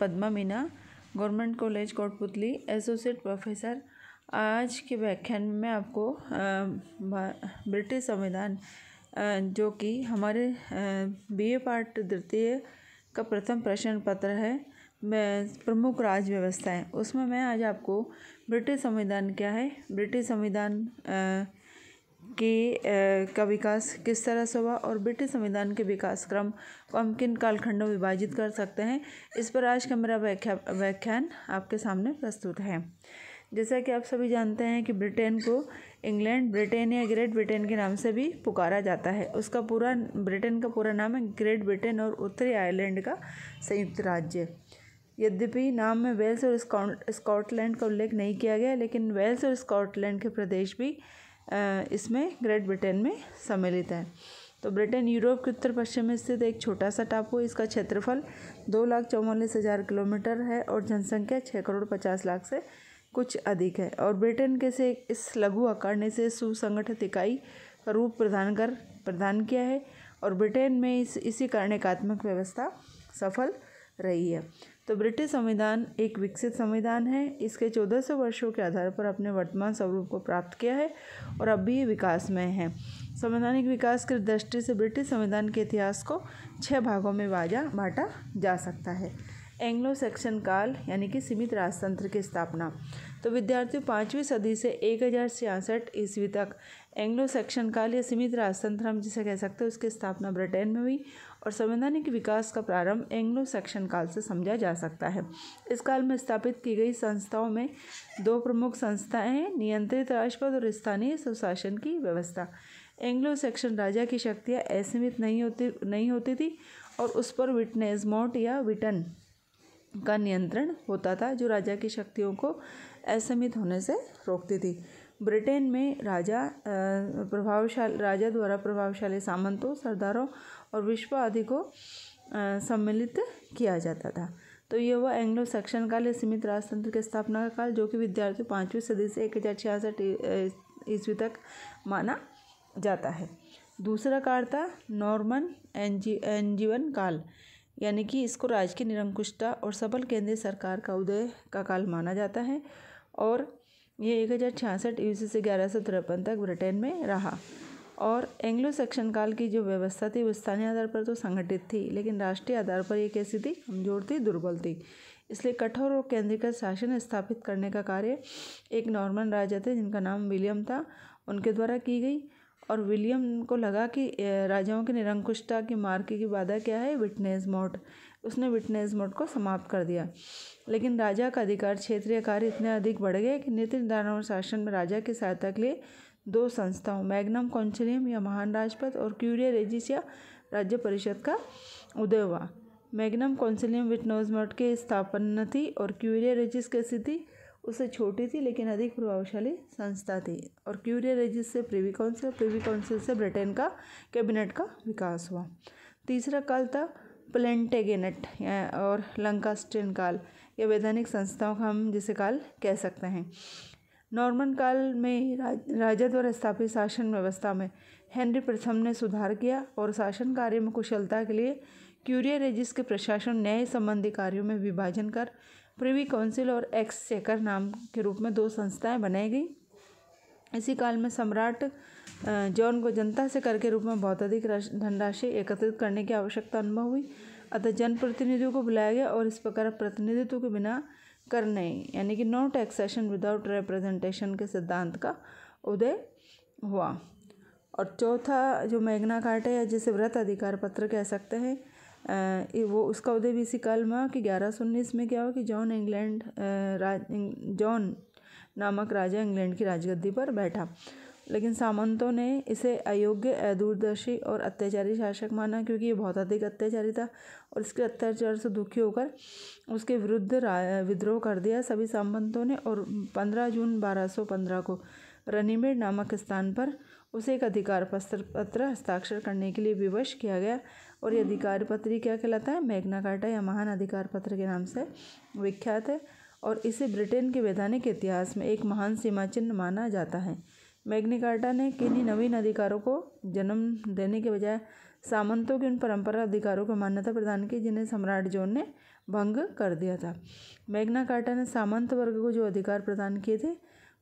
Padma Meena government college Kotputli associate professor आज के व्याख्यान में आपको ब्रिटिश संविधान जो कि हमारे बीए पार्ट द्वितीय का प्रथम प्रश्न पत्र है प्रमुख राज्य व्यवस्थाएं उसमें मैं आज आपको ब्रिटिश संविधान क्या है ब्रिटिश संविधान की का विकास किस तरह से हुआ और ब्रिटिश संविधान के विकास क्रम को हम किन कालखंडों में विभाजित कर सकते हैं इस पर आज का मेरा व्याख्या व्याख्यान आपके सामने प्रस्तुत है जैसा कि आप सभी जानते हैं कि ब्रिटेन को इंग्लैंड ब्रिटेन या ग्रेट ब्रिटेन के नाम से भी पुकारा जाता है उसका पूरा ब्रिटेन का पूरा नाम है ग्रेट ब्रिटेन और उत्तरी आयरलैंड का संयुक्त राज्य यद्यपि नाम में वेल्स और स्कॉटलैंड का उल्लेख नहीं किया गया लेकिन वेल्स और स्कॉटलैंड के प्रदेश भी इसमें ग्रेट ब्रिटेन में सम्मिलित है तो ब्रिटेन यूरोप के उत्तर पश्चिम में स्थित एक छोटा सा टापू है इसका क्षेत्रफल दो लाख चौवालीस हज़ार किलोमीटर है और जनसंख्या छः करोड़ पचास लाख से कुछ अधिक है और ब्रिटेन के से इस लघु आकार ने से सुसंगठित इकाई का रूप प्रदान कर प्रदान किया है और ब्रिटेन में इस इसी कारण एकात्मक व्यवस्था सफल रही है तो ब्रिटिश संविधान एक विकसित संविधान है इसके चौदह सौ वर्षों के आधार पर अपने वर्तमान स्वरूप को प्राप्त किया है और अब भी ये विकास में है संवैधानिक विकास की दृष्टि से ब्रिटिश संविधान के इतिहास को छः भागों में बाजा बांटा जा सकता है एंग्लो सेक्शन काल यानी कि सीमित राजतंत्र की स्थापना तो विद्यार्थियों पाँचवीं सदी से एक हज़ार छियासठ ईस्वी तक एंग्लो सेक्शन काल या सीमित राजतंत्र हम जिसे कह सकते हैं उसकी स्थापना ब्रिटेन में हुई और संवैधानिक विकास का प्रारंभ एंग्लो सेक्शन काल से समझा जा सकता है इस काल में स्थापित की गई संस्थाओं में दो प्रमुख संस्थाएं हैं नियंत्रित राष्ट्रपद और स्थानीय सुशासन की व्यवस्था एंग्लो सेक्शन राजा की शक्तियाँ असीमित नहीं होती नहीं होती थी और उस पर विटनेस मोट या विटन का नियंत्रण होता था जो राजा की शक्तियों को असीमित होने से रोकती थी ब्रिटेन में राजा प्रभावशाली राजा द्वारा प्रभावशाली सामंतों सरदारों और विश्व आदि को सम्मिलित किया जाता था तो ये वह एंग्लो सेक्शन काल या सीमित राजतंत्र की स्थापना का काल जो कि विद्यार्थी पाँचवीं सदी से एक हज़ार छियासठ ईस्वी तक माना जाता है दूसरा काल था नॉर्मन एनजी एनजीवन काल यानी कि इसको की निरंकुशता और सबल केंद्रीय सरकार का उदय का काल माना जाता है और ये एक हज़ार छियासठ ईस्वी से ग्यारह सौ तिरपन तक ब्रिटेन में रहा और एंग्लो सेक्शन काल की जो व्यवस्था थी वो स्थानीय आधार पर तो संगठित थी लेकिन राष्ट्रीय आधार पर ये कैसी थी कमजोर थी दुर्बल थी इसलिए कठोर और केंद्रीकृत शासन स्थापित करने का कार्य एक नॉर्मन राजा थे जिनका नाम विलियम था उनके द्वारा की गई और विलियम को लगा कि राजाओं की निरंकुशता की मार्के की बाधा क्या है विटनेस मोट उसने विटनेस मोड को समाप्त कर दिया लेकिन राजा का अधिकार क्षेत्रीय कार्य इतने अधिक बढ़ गए कि नीति निर्धारण और शासन में राजा की सहायता के लिए दो संस्थाओं मैग्नम कौंसिलियम या महान राजपथ और क्यूरिया रेजिस या राज्य परिषद का उदय हुआ मैग्नम कौंसिलियम मठ के स्थापन थी और क्यूरिया रेजिस कैसी थी उससे छोटी थी लेकिन अधिक प्रभावशाली संस्था थी और क्यूरिया रेजिस से प्रिवी काउंसिल प्रिवी काउंसिल से ब्रिटेन का कैबिनेट का विकास हुआ तीसरा काल था प्लेंटेगेनेट और लंकास्टिन काल या वैधानिक संस्थाओं का हम जिसे काल कह सकते हैं नॉर्मन काल में राजत्व और स्थापित शासन व्यवस्था में हेनरी प्रथम ने सुधार किया और शासन कार्य में कुशलता के लिए क्यूरिया रेजिस के प्रशासन न्याय संबंधी कार्यों में विभाजन कर प्रिवी काउंसिल और एक्स चेकर नाम के रूप में दो संस्थाएं बनाई गई इसी काल में सम्राट जॉन को जनता से कर के रूप में बहुत अधिक धनराशि एकत्रित करने की आवश्यकता अनुभव हुई अतः जनप्रतिनिधियों को बुलाया गया और इस प्रकार प्रतिनिधित्व के बिना कर नहीं यानी कि नो टैक्सेशन विदाउट रिप्रेजेंटेशन के सिद्धांत का उदय हुआ और चौथा जो मैग्ना कार्टा या जिसे व्रत अधिकार पत्र कह सकते हैं वो उसका उदय भी इसी काल में कि ग्यारह सौ उन्नीस में क्या हुआ कि जॉन इंग्लैंड राज जॉन नामक राजा इंग्लैंड की राजगद्दी पर बैठा लेकिन सामंतों ने इसे अयोग्य अदूरदर्शी और अत्याचारी शासक माना क्योंकि ये बहुत अधिक अत्याचारी था और इसके अत्याचार से दुखी होकर उसके विरुद्ध विद्रोह कर दिया सभी सामंतों ने और 15 जून 1215 को रनीमेड नामक स्थान पर उसे एक अधिकार पत्र पत्र हस्ताक्षर करने के लिए विवश किया गया और ये अधिकार पत्र क्या कहलाता है मैग्ना कार्टा या महान अधिकार पत्र के नाम से विख्यात है और इसे ब्रिटेन के वैधानिक इतिहास में एक महान सीमा चिन्ह माना जाता है मैग्नी कार्टा ने किन्हीं नवीन अधिकारों को जन्म देने के बजाय सामंतों के उन परंपरा अधिकारों को मान्यता प्रदान की जिन्हें सम्राट जोन ने भंग कर दिया था मैग्ना कार्टा ने सामंत वर्ग को जो अधिकार प्रदान किए थे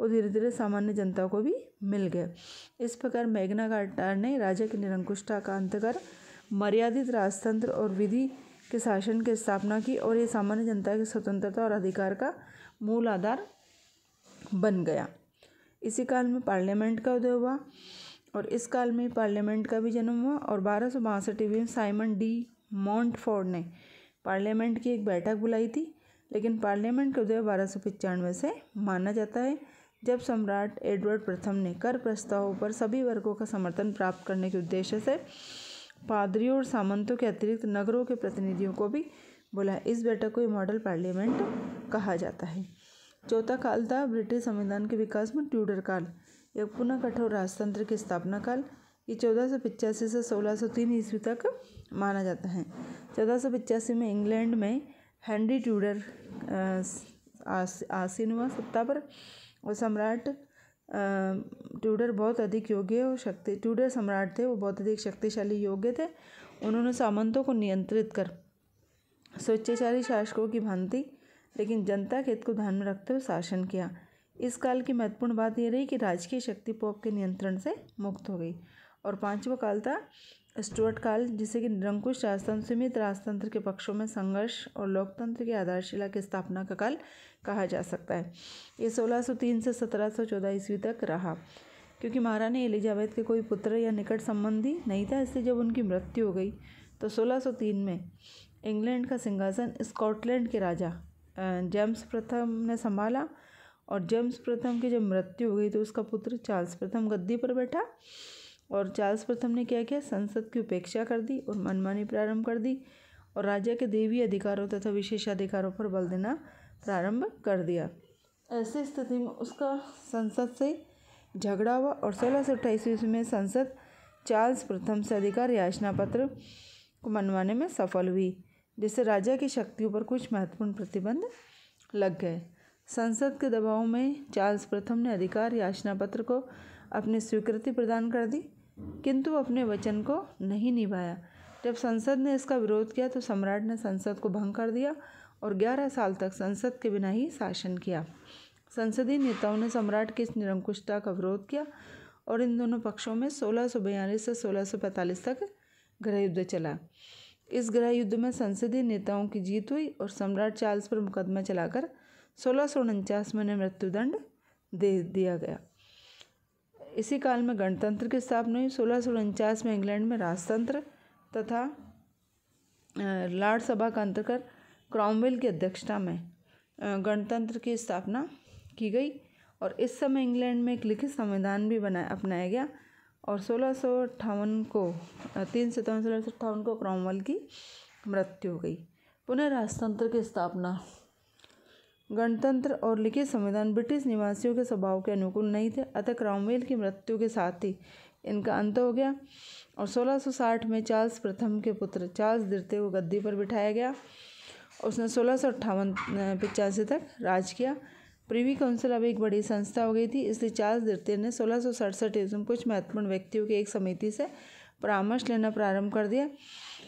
वो धीरे धीरे सामान्य जनता को भी मिल गए इस प्रकार मैग्ना कार्टा ने राजा की निरंकुशता का अंत कर मर्यादित राजतंत्र और विधि के शासन की स्थापना की और ये सामान्य जनता की स्वतंत्रता और अधिकार का मूल आधार बन गया इसी काल में पार्लियामेंट का उदय हुआ और इस काल में पार्लियामेंट का भी जन्म हुआ और बारह सौ बासठ ईवी में साइमन डी मॉन्टफोर्ड ने पार्लियामेंट की एक बैठक बुलाई थी लेकिन पार्लियामेंट का उदय बारह सौ पचानवे से माना जाता है जब सम्राट एडवर्ड प्रथम ने कर प्रस्तावों पर सभी वर्गों का समर्थन प्राप्त करने के उद्देश्य से पादरियों और सामंतों के अतिरिक्त नगरों के प्रतिनिधियों को भी बुलाया इस बैठक को ये मॉडल पार्लियामेंट कहा जाता है चौथा काल था ब्रिटिश संविधान के विकास में ट्यूडर काल एक पुनः कठोर राजतंत्र की स्थापना काल ये चौदह सौ पिचासी से सोलह सौ तीन ईस्वी तक माना जाता है चौदह सौ पिचासी में इंग्लैंड में हेनरी ट्यूडर आसीन हुआ सत्ता पर और सम्राट ट्यूडर बहुत अधिक योग्य और शक्ति ट्यूडर सम्राट थे वो बहुत अधिक शक्तिशाली योग्य थे उन्होंने सामंतों को नियंत्रित कर स्वेच्छाचारी शासकों की भांति लेकिन जनता के हित को ध्यान में रखते हुए शासन किया इस काल की महत्वपूर्ण बात यह रही कि राजकीय शक्ति पोप के नियंत्रण से मुक्त हो गई और पांचवा काल था स्टुअर्ट काल जिसे कि निरंकुश राजतंत्र सीमित राजतंत्र के पक्षों में संघर्ष और लोकतंत्र की आधारशिला की स्थापना का काल कहा जा सकता है ये 1603 से 1714 ईस्वी तक रहा क्योंकि महारानी एलिजाबेथ के कोई पुत्र या निकट संबंधी नहीं था इसलिए जब उनकी मृत्यु हो गई तो 1603 में इंग्लैंड का सिंहासन स्कॉटलैंड के राजा जेम्स प्रथम ने संभाला और जेम्स प्रथम की जब मृत्यु हो गई तो उसका पुत्र चार्ल्स प्रथम गद्दी पर बैठा और चार्ल्स प्रथम ने क्या किया संसद की उपेक्षा कर दी और मनमानी प्रारंभ कर दी और राजा के देवी अधिकारों तथा विशेषाधिकारों पर बल देना प्रारंभ कर दिया ऐसी स्थिति में उसका संसद से झगड़ा हुआ और सोलह सौ अट्ठाईस ईस्वी में संसद चार्ल्स प्रथम से अधिकार याचना पत्र को मनवाने में सफल हुई जिससे राजा की शक्तियों पर कुछ महत्वपूर्ण प्रतिबंध लग गए संसद के दबाव में चार्ल्स प्रथम ने अधिकार याचना पत्र को अपनी स्वीकृति प्रदान कर दी किंतु अपने वचन को नहीं निभाया जब संसद ने इसका विरोध किया तो सम्राट ने संसद को भंग कर दिया और 11 साल तक संसद के बिना ही शासन किया संसदीय नेताओं ने सम्राट की इस निरंकुशता का विरोध किया और इन दोनों पक्षों में सोलह से सोलह तक गृह युद्ध चला इस गृह युद्ध में संसदीय नेताओं की जीत हुई और सम्राट चार्ल्स पर मुकदमा चलाकर सोलह सौ उनचास में उन्हें मृत्युदंड दे दिया गया इसी काल में गणतंत्र की स्थापना हुई सोलह सौ उनचास में इंग्लैंड में राजतंत्र तथा लार्ड सभा का अंतर्गत क्रॉमवेल की अध्यक्षता में गणतंत्र की स्थापना की गई और इस समय इंग्लैंड में एक लिखित संविधान भी बनाया अपनाया गया और सोलह सौ अट्ठावन को तीन सितंबर सोलह सौ अट्ठावन को क्रॉमवल की मृत्यु हो गई पुनः राजतंत्र की स्थापना गणतंत्र और लिखित संविधान ब्रिटिश निवासियों के स्वभाव के अनुकूल नहीं थे अतः क्रॉमवेल की मृत्यु के साथ ही इनका अंत हो गया और 1660 में चार्ल्स प्रथम के पुत्र चार्ल्स द्वितीय को गद्दी पर बिठाया गया उसने सोलह सौ अट्ठावन तक राज किया प्रिवी काउंसिल अब एक बड़ी संस्था हो गई थी इसलिए चार्ल्स द्वितीय ने सोलह सौ सड़सठ ईस्वी में कुछ महत्वपूर्ण व्यक्तियों की एक समिति से परामर्श लेना प्रारंभ कर दिया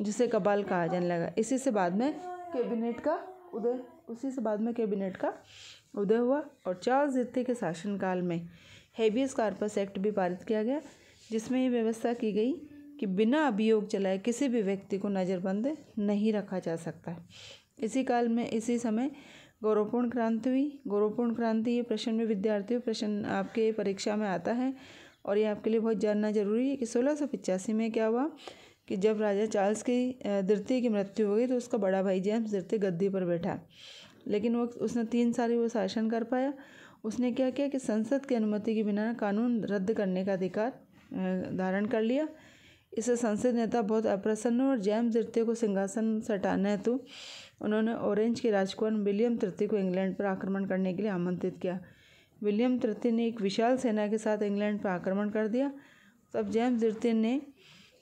जिसे कबाल कहा जाने लगा इसी से बाद में कैबिनेट का उदय उसी से बाद में कैबिनेट का उदय हुआ और चार्ल्स द्वितीय के शासनकाल में हैबियस कार्पस एक्ट भी पारित किया गया जिसमें ये व्यवस्था की गई कि बिना अभियोग चलाए किसी भी व्यक्ति को नज़रबंद नहीं रखा जा सकता इसी काल में इसी समय गौरवपूर्ण क्रांति हुई गौरवपूर्ण क्रांति ये प्रश्न में विद्यार्थियों प्रश्न आपके परीक्षा में आता है और ये आपके लिए बहुत जानना जरूरी है कि सोलह में क्या हुआ कि जब राजा चार्ल्स की द्वितीय की मृत्यु हो गई तो उसका बड़ा भाई जेम्स द्वितीय गद्दी पर बैठा लेकिन वो उसने तीन साल ही वो शासन कर पाया उसने क्या किया कि संसद की अनुमति के बिना कानून रद्द करने का अधिकार धारण कर लिया इससे संसद नेता बहुत अप्रसन्न और जैम द्वितीय को सिंहासन सटाने हेतु उन्होंने ऑरेंज के राजकुमार विलियम तृतीय को इंग्लैंड पर आक्रमण करने के लिए आमंत्रित किया विलियम तृतीय ने एक विशाल सेना के साथ इंग्लैंड पर आक्रमण कर दिया तब जेम्स द्वितीय ने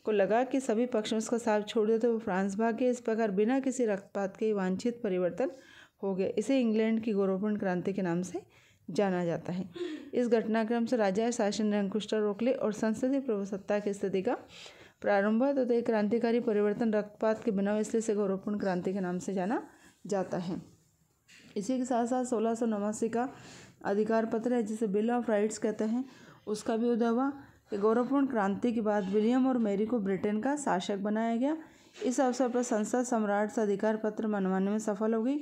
को लगा कि सभी पक्षों उसका साथ छोड़ दिया तो वो फ्रांस भाग गया इस प्रकार बिना किसी रक्तपात के वांछित परिवर्तन हो गया इसे इंग्लैंड की गौरवपूर्ण क्रांति के नाम से जाना जाता है इस घटनाक्रम से राजा शासन ने अंकुष्ठा रोक ले और संसदीय प्रभुसत्ता की स्थिति का प्रारंभ तो एक क्रांतिकारी परिवर्तन रक्तपात के बिना इसलिए से गौरवपूर्ण क्रांति के नाम से जाना जाता है इसी के साथ साथ सोलह सौ नवासी का अधिकार पत्र है जिसे बिल ऑफ राइट्स कहते हैं उसका भी उदय हुआ कि गौरवपूर्ण क्रांति के बाद विलियम और मेरी को ब्रिटेन का शासक बनाया गया इस अवसर पर संसद सम्राट से अधिकार पत्र मनवाने में सफल हो गई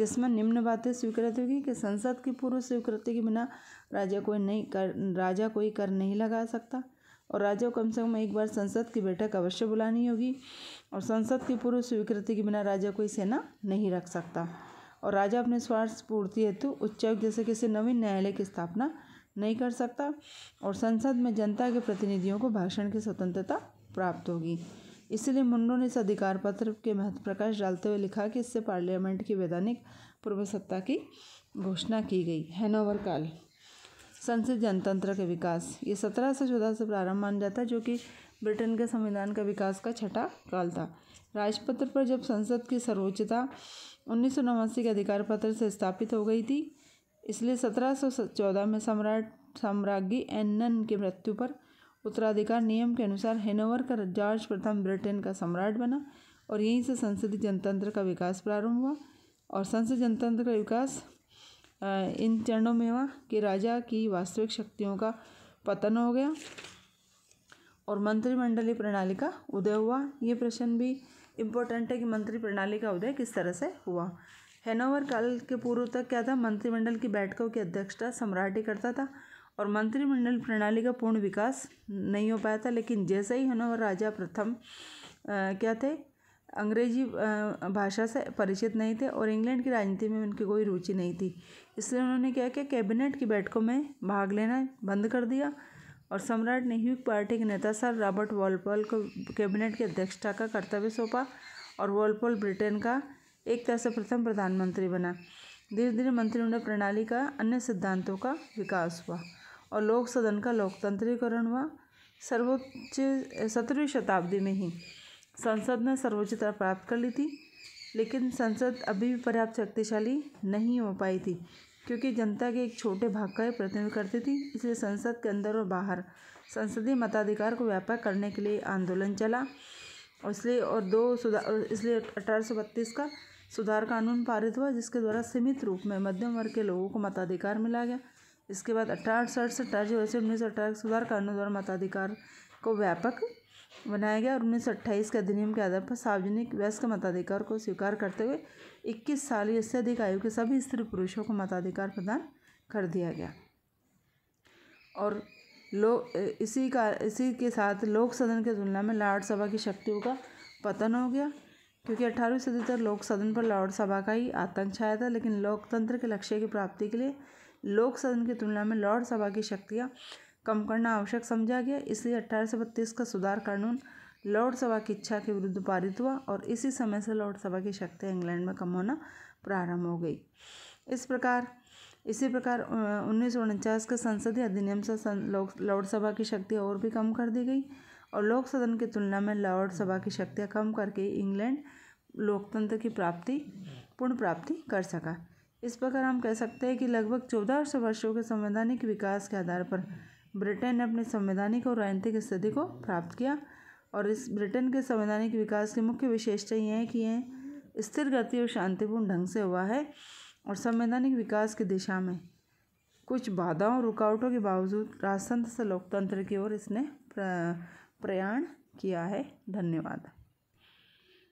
जिसमें निम्न बातें स्वीकृत हुई कि संसद की पूर्व स्वीकृति के बिना राजा कोई नहीं कर राजा कोई कर नहीं लगा सकता और राजा को कम से कम एक बार संसद की बैठक अवश्य बुलानी होगी और संसद की पूर्व स्वीकृति के बिना राजा कोई सेना नहीं रख सकता और राजा अपने स्वार्थ पूर्ति हेतु उच्चायुक्त जैसे किसी नवीन न्यायालय की स्थापना नहीं कर सकता और संसद में जनता के प्रतिनिधियों को भाषण की स्वतंत्रता प्राप्त होगी इसलिए मुंडो ने इस अधिकार पत्र के महत्व प्रकाश डालते हुए लिखा कि इससे पार्लियामेंट की वैधानिक पूर्व सत्ता की घोषणा की गई हैनोवर काल संसद जनतंत्र के विकास ये सत्रह सौ चौदह से प्रारंभ माना जाता है जो कि ब्रिटेन के संविधान का विकास का छठा काल था राजपत्र पर जब संसद की सर्वोच्चता उन्नीस सौ नवासी के अधिकार पत्र से स्थापित हो गई थी इसलिए सत्रह सौ चौदह में सम्राट साम्राज्ञी एनन की मृत्यु पर उत्तराधिकार नियम के अनुसार हेनोवर का जॉर्ज प्रथम ब्रिटेन का सम्राट बना और यहीं से संसदीय जनतंत्र का विकास प्रारंभ हुआ और संसदीय जनतंत्र का विकास इन चरणों में हुआ कि राजा की वास्तविक शक्तियों का पतन हो गया और मंत्रिमंडलीय प्रणाली का उदय हुआ ये प्रश्न भी इम्पोर्टेंट है कि मंत्री प्रणाली का उदय किस तरह से हुआ हैनोवर काल के पूर्व तक क्या था मंत्रिमंडल की बैठकों की अध्यक्षता सम्राट ही करता था और मंत्रिमंडल प्रणाली का पूर्ण विकास नहीं हो पाया था लेकिन जैसे ही हैनोवर राजा प्रथम क्या थे अंग्रेजी भाषा से परिचित नहीं थे और इंग्लैंड की राजनीति में उनकी कोई रुचि नहीं थी इसलिए उन्होंने क्या किया कैबिनेट की बैठकों में भाग लेना बंद कर दिया और सम्राट ने ह्यूक पार्टी के नेता सर रॉबर्ट वॉलपॉल को कैबिनेट की अध्यक्षता का कर्तव्य सौंपा और वॉलपॉल ब्रिटेन का एक तरह से प्रथम प्रधानमंत्री बना धीरे धीरे मंत्रिमंडल प्रणाली का अन्य सिद्धांतों का विकास हुआ और लोक सदन का लोकतंत्रीकरण हुआ सर्वोच्च सत्रहवीं शताब्दी में ही संसद ने सर्वोच्चता प्राप्त कर ली थी लेकिन संसद अभी भी पर्याप्त शक्तिशाली नहीं हो पाई थी क्योंकि जनता के एक छोटे भाग का प्रतिनिधित्व करती थी इसलिए संसद के अंदर और बाहर संसदीय मताधिकार को व्यापक करने के लिए आंदोलन चला और इसलिए और दो सुधार इसलिए अठारह का सुधार कानून पारित हुआ जिसके द्वारा सीमित रूप में मध्यम वर्ग के लोगों को मताधिकार मिला गया इसके बाद अठारह सड़सठ अठारह उन्नीस सौ अठारह सुधार कानून द्वारा मताधिकार को व्यापक बनाया गया और उन्नीस सौ अट्ठाईस के अधिनियम के आधार पर सार्वजनिक वयस्क मताधिकार को स्वीकार करते हुए इक्कीस साल या इससे अधिक आयु के सभी स्त्री पुरुषों को मताधिकार प्रदान कर दिया गया और लोग इसी का इसी के साथ लोक सदन की तुलना में लॉर्ड सभा की शक्तियों का पतन हो गया क्योंकि अठारहवीं सदी तक लोक सदन पर लॉर्ड सभा का ही आतंक छाया था लेकिन लोकतंत्र के लक्ष्य की प्राप्ति के लिए लोक सदन की तुलना में लॉर्ड सभा की शक्तियाँ कम करना आवश्यक समझा गया इसलिए अठारह का सुधार कानून लॉर्ड सभा की इच्छा के विरुद्ध पारित हुआ और इसी समय से लॉर्ड सभा की शक्ति इंग्लैंड में कम होना प्रारंभ हो गई इस प्रकार इसी प्रकार उन्नीस के संसदीय अधिनियम से लॉर्ड सभा की शक्ति और भी कम कर दी गई और लोक सदन की तुलना में लॉर्ड सभा की शक्तियाँ कम करके इंग्लैंड लोकतंत्र की प्राप्ति पूर्ण प्राप्ति कर सका इस प्रकार हम कह सकते हैं कि लगभग चौदह सौ वर्षों के संवैधानिक विकास के आधार पर ब्रिटेन ने अपने संवैधानिक और राजनीतिक स्थिति को प्राप्त किया और इस ब्रिटेन के संवैधानिक विकास की मुख्य विशेषता यह है कि यह स्थिर गति और शांतिपूर्ण ढंग से हुआ है और संवैधानिक विकास की दिशा में कुछ बाधाओं और रुकावटों के बावजूद राजतंत्र से लोकतंत्र की ओर इसने प्रयाण किया है धन्यवाद